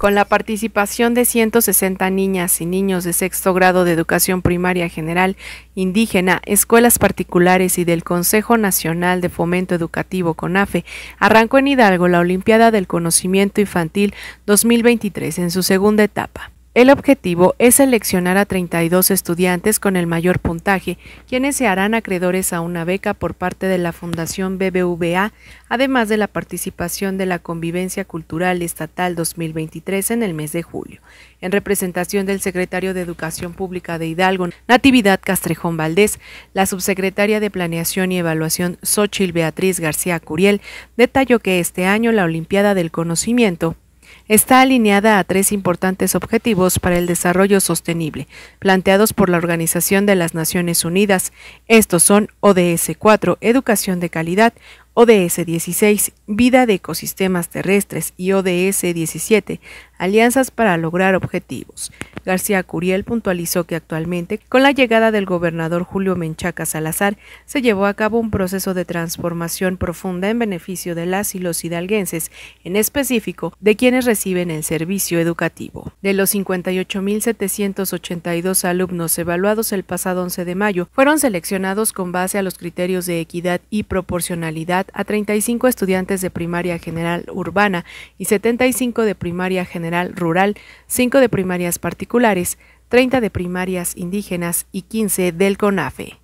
con la participación de 160 niñas y niños de sexto grado de educación primaria general indígena, escuelas particulares y del Consejo Nacional de Fomento Educativo CONAFE, arrancó en Hidalgo la Olimpiada del Conocimiento Infantil 2023 en su segunda etapa. El objetivo es seleccionar a 32 estudiantes con el mayor puntaje, quienes se harán acreedores a una beca por parte de la Fundación BBVA, además de la participación de la Convivencia Cultural Estatal 2023 en el mes de julio, en representación del secretario de Educación Pública de Hidalgo, Natividad Castrejón Valdés, la subsecretaria de Planeación y Evaluación, Xochil Beatriz García Curiel, detalló que este año la Olimpiada del Conocimiento está alineada a tres importantes objetivos para el desarrollo sostenible, planteados por la Organización de las Naciones Unidas. Estos son ODS 4, Educación de Calidad, ODS 16, Vida de Ecosistemas Terrestres y ODS 17, Alianzas para lograr objetivos. García Curiel puntualizó que actualmente, con la llegada del gobernador Julio Menchaca Salazar, se llevó a cabo un proceso de transformación profunda en beneficio de las y los hidalguenses, en específico de quienes reciben el servicio educativo. De los 58.782 alumnos evaluados el pasado 11 de mayo, fueron seleccionados con base a los criterios de equidad y proporcionalidad a 35 estudiantes de primaria general urbana y 75 de primaria general rural, 5 de primarias particulares, 30 de primarias indígenas y 15 del CONAFE.